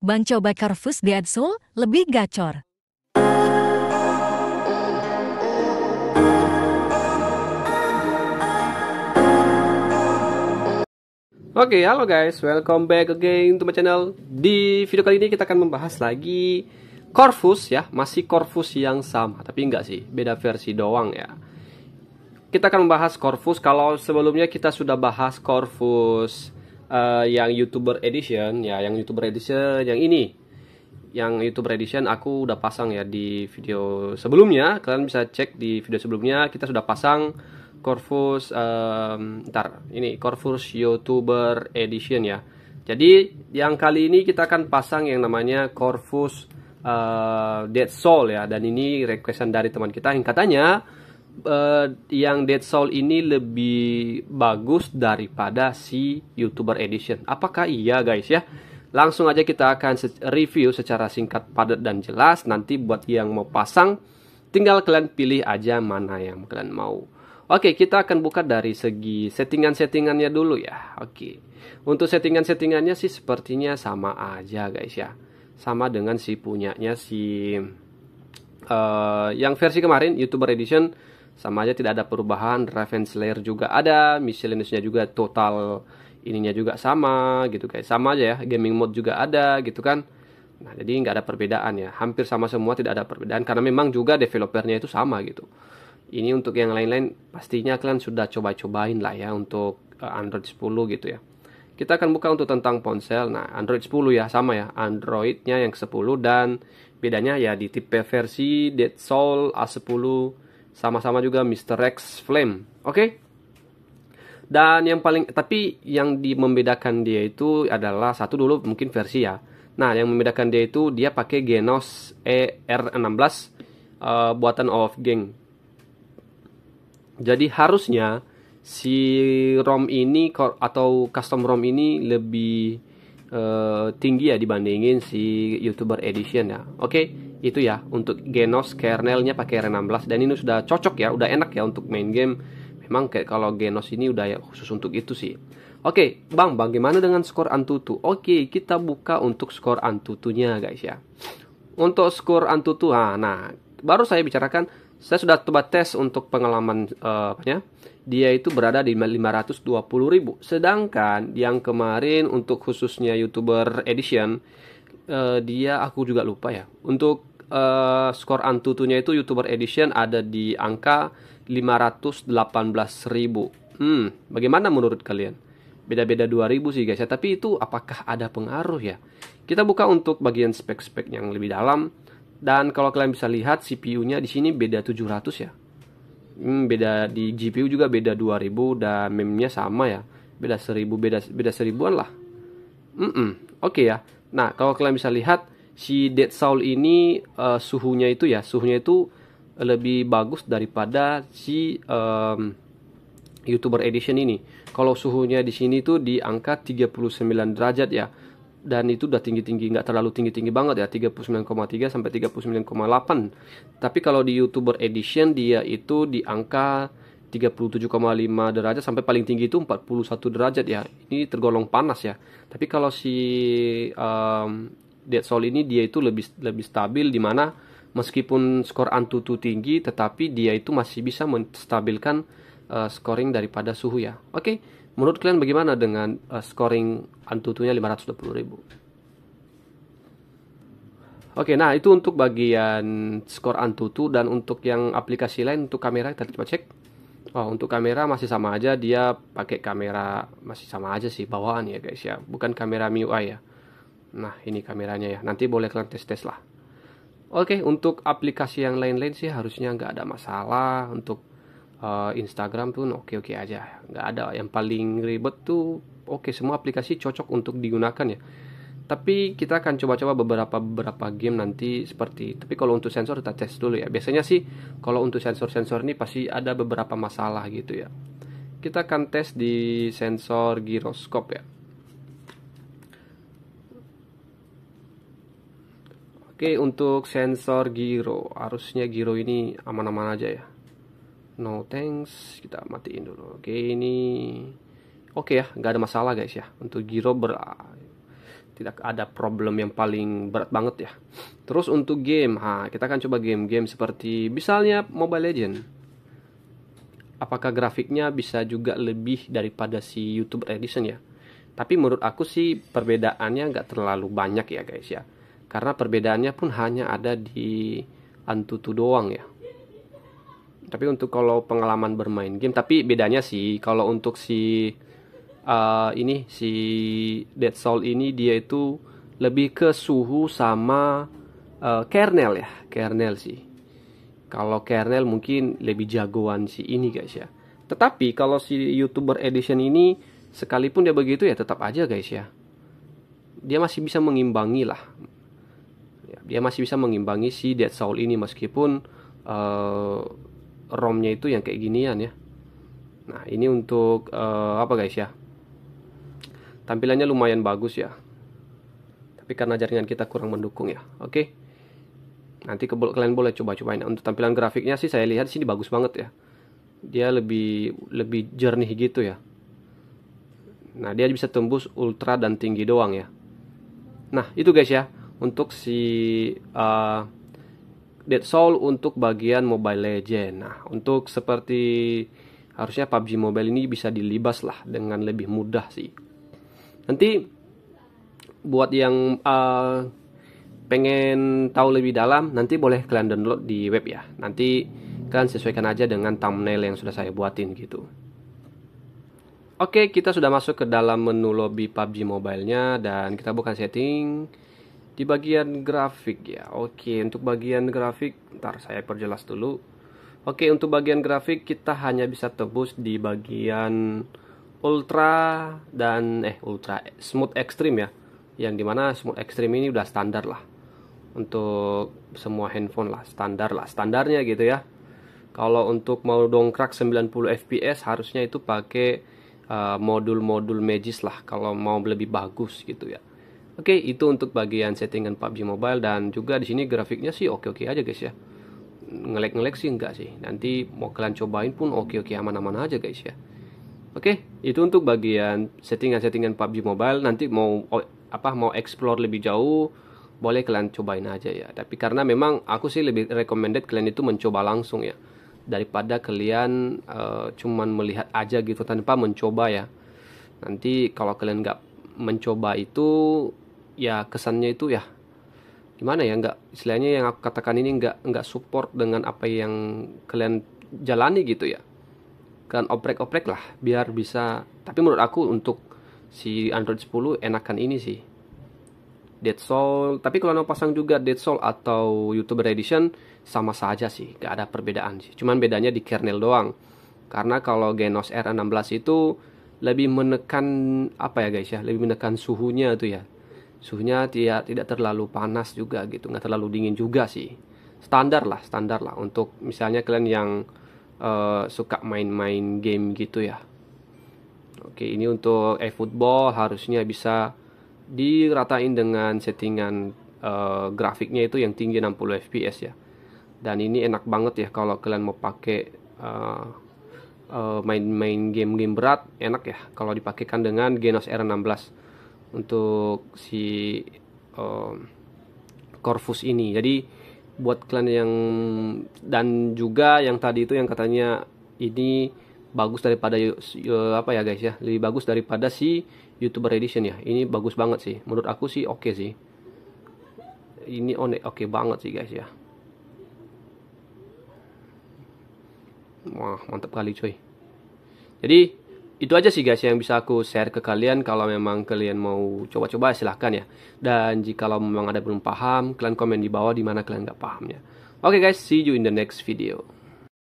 Bang coba di Adsul, lebih gacor. Oke, okay, halo guys, welcome back again to my channel. Di video kali ini kita akan membahas lagi Corvus ya, masih Corvus yang sama, tapi enggak sih, beda versi doang ya. Kita akan membahas Corvus kalau sebelumnya kita sudah bahas Corvus uh, yang youtuber edition ya yang youtuber edition yang ini yang youtuber edition aku udah pasang ya di video sebelumnya kalian bisa cek di video sebelumnya kita sudah pasang Corvus um, ntar ini Corvus youtuber edition ya jadi yang kali ini kita akan pasang yang namanya Corvus uh, Dead Soul ya dan ini requestan dari teman kita yang katanya uh, yang Dead Soul ini lebih bagus daripada si YouTuber Edition. Apakah iya guys ya? Langsung aja kita akan review secara singkat, padat dan jelas. Nanti buat yang mau pasang, tinggal kalian pilih aja mana yang kalian mau. Oke, kita akan buka dari segi settingan-settingannya dulu ya. Oke. Untuk settingan-settingannya sih sepertinya sama aja guys ya. Sama dengan si punyanya si uh, yang versi kemarin YouTuber Edition sama aja tidak ada perubahan reference layer juga ada miscellaneousnya juga total ininya juga sama gitu guys sama aja ya gaming mode juga ada gitu kan nah jadi nggak ada perbedaan ya hampir sama semua tidak ada perbedaan karena memang juga developernya itu sama gitu ini untuk yang lain-lain pastinya kalian sudah coba-cobain lah ya untuk eh, Android 10 gitu ya kita akan buka untuk tentang ponsel nah Android 10 ya sama ya Androidnya yang 10 dan bedanya ya di tipe versi Dead Soul A10 sama-sama juga Mr. Rex Flame. Oke? Okay? Dan yang paling tapi yang di, membedakan dia itu adalah satu dulu mungkin versi ya. Nah, yang membedakan dia itu dia pakai Genos ER16 uh, eh, buatan of Gang. Jadi harusnya si ROM ini atau custom ROM ini lebih uh, tinggi ya dibandingin si YouTuber Edition ya. Oke. Okay? itu ya untuk Genos kernelnya pakai R16 dan ini sudah cocok ya udah enak ya untuk main game memang kayak kalau Genos ini udah ya khusus untuk itu sih Oke, okay, Bang, bagaimana dengan skor Antutu? Oke, okay, kita buka untuk skor Antutunya, guys ya. Untuk skor Antutu, nah, nah baru saya bicarakan, saya sudah coba tes untuk pengalaman uh, ya. Dia itu berada di 520.000. Sedangkan yang kemarin untuk khususnya YouTuber Edition, uh, dia aku juga lupa ya. Untuk uh, skor Antutunya itu YouTuber Edition ada di angka 518.000. Hmm, bagaimana menurut kalian? Beda-beda 2000 sih guys ya, tapi itu apakah ada pengaruh ya? Kita buka untuk bagian spek-spek yang lebih dalam. Dan kalau kalian bisa lihat CPU-nya di sini beda 700 ya. Hmm, beda di GPU juga beda 2000 dan memnya sama ya. Beda 1000 beda beda seribuan lah. Mm -mm, Oke okay ya. Nah, kalau kalian bisa lihat si Dead Soul ini uh, suhunya itu ya suhunya itu lebih bagus daripada si um, YouTuber Edition ini. Kalau suhunya di sini tuh di angka 39 derajat ya. Dan itu udah tinggi-tinggi, nggak terlalu tinggi-tinggi banget ya, 39,3 sampai 39,8. Tapi kalau di YouTuber Edition dia itu di angka 37,5 derajat sampai paling tinggi itu 41 derajat ya. Ini tergolong panas ya. Tapi kalau si um, Dead Soul ini dia itu lebih lebih stabil di mana meskipun skor Antutu tinggi tetapi dia itu masih bisa menstabilkan uh, scoring daripada suhu ya. Oke, okay. menurut kalian bagaimana dengan uh, scoring Antutunya ribu Oke, okay, nah itu untuk bagian skor Antutu dan untuk yang aplikasi lain untuk kamera kita coba cek. Oh, untuk kamera masih sama aja dia pakai kamera masih sama aja sih bawaan ya guys ya, bukan kamera MIUI ya. Nah, ini kameranya ya. Nanti boleh kalian tes-tes lah. Oke, untuk aplikasi yang lain-lain sih harusnya nggak ada masalah. Untuk uh, Instagram pun oke-oke aja. Nggak ada. Yang paling ribet tuh oke semua aplikasi cocok untuk digunakan ya. Tapi kita akan coba-coba beberapa beberapa game nanti seperti. Tapi kalau untuk sensor kita tes dulu ya. Biasanya sih kalau untuk sensor-sensor ini pasti ada beberapa masalah gitu ya. Kita akan tes di sensor giroskop ya. Oke untuk sensor giro harusnya giro ini aman-aman aja ya no thanks kita matiin dulu oke ini oke ya gak ada masalah guys ya untuk giro ber tidak ada problem yang paling berat banget ya terus untuk game ha kita akan coba game-game seperti misalnya Mobile Legend apakah grafiknya bisa juga lebih daripada si YouTube Edition ya tapi menurut aku sih perbedaannya nggak terlalu banyak ya guys ya karena perbedaannya pun hanya ada di Antutu doang ya tapi untuk kalau pengalaman bermain game tapi bedanya sih kalau untuk si uh, ini si Dead Soul ini dia itu lebih ke suhu sama uh, kernel ya kernel sih kalau kernel mungkin lebih jagoan si ini guys ya tetapi kalau si youtuber edition ini sekalipun dia begitu ya tetap aja guys ya dia masih bisa mengimbangi lah dia masih bisa mengimbangi si Dead Soul ini meskipun uh, eh, rom itu yang kayak ginian ya. Nah, ini untuk uh, apa guys ya? Tampilannya lumayan bagus ya. Tapi karena jaringan kita kurang mendukung ya. Oke. Okay? Nanti ke kalian boleh coba-cobain. Untuk tampilan grafiknya sih saya lihat sini bagus banget ya. Dia lebih lebih jernih gitu ya. Nah, dia bisa tembus ultra dan tinggi doang ya. Nah, itu guys ya untuk si uh, Dead Soul untuk bagian Mobile Legend. Nah, untuk seperti harusnya PUBG Mobile ini bisa dilibas lah dengan lebih mudah sih. Nanti buat yang uh, pengen tahu lebih dalam, nanti boleh kalian download di web ya. Nanti kalian sesuaikan aja dengan thumbnail yang sudah saya buatin gitu. Oke, kita sudah masuk ke dalam menu lobby PUBG Mobile-nya dan kita buka setting di bagian grafik ya oke untuk bagian grafik ntar saya perjelas dulu oke untuk bagian grafik kita hanya bisa tebus di bagian ultra dan eh ultra smooth extreme ya yang dimana smooth extreme ini udah standar lah untuk semua handphone lah standar lah standarnya gitu ya kalau untuk mau dongkrak 90 fps harusnya itu pakai eh, modul-modul uh, modul -modul Magis lah kalau mau lebih bagus gitu ya Oke, itu untuk bagian settingan PUBG Mobile dan juga di sini grafiknya sih oke-oke aja guys ya. Ngelek-ngelek sih enggak sih. Nanti mau kalian cobain pun oke-oke aman-aman aja guys ya. Oke, itu untuk bagian settingan-settingan PUBG Mobile. Nanti mau apa mau explore lebih jauh boleh kalian cobain aja ya. Tapi karena memang aku sih lebih recommended kalian itu mencoba langsung ya daripada kalian uh, cuman melihat aja gitu tanpa mencoba ya. Nanti kalau kalian nggak mencoba itu ya kesannya itu ya gimana ya nggak istilahnya yang aku katakan ini nggak nggak support dengan apa yang kalian jalani gitu ya kan oprek-oprek lah biar bisa tapi menurut aku untuk si Android 10 enakan ini sih Dead Soul tapi kalau mau pasang juga Dead Soul atau YouTuber Edition sama saja sih nggak ada perbedaan sih cuman bedanya di kernel doang karena kalau Genos R16 itu lebih menekan apa ya guys ya lebih menekan suhunya tuh ya suhunya tidak tidak terlalu panas juga gitu nggak terlalu dingin juga sih standar lah standar lah untuk misalnya kalian yang uh, suka main-main game gitu ya oke ini untuk eFootball harusnya bisa diratain dengan settingan uh, grafiknya itu yang tinggi 60 fps ya dan ini enak banget ya kalau kalian mau pakai uh, main-main game-game berat enak ya kalau dipakaikan dengan Genos R16 untuk si um, Corvus ini. Jadi buat kalian yang dan juga yang tadi itu yang katanya ini bagus daripada uh, apa ya guys ya, lebih bagus daripada si YouTuber Edition ya. Ini bagus banget sih. Menurut aku sih oke okay sih. Ini oke okay banget sih guys ya. Wah, mantap kali coy. Jadi itu aja sih guys yang bisa aku share ke kalian kalau memang kalian mau coba-coba silahkan ya dan jika memang ada belum paham kalian komen di bawah di mana kalian nggak pahamnya oke okay guys see you in the next video